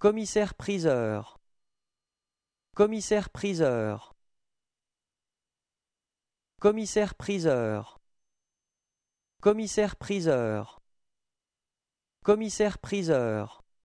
Commissaire-priseur Commissaire-priseur Commissaire-priseur Commissaire-priseur Commissaire-priseur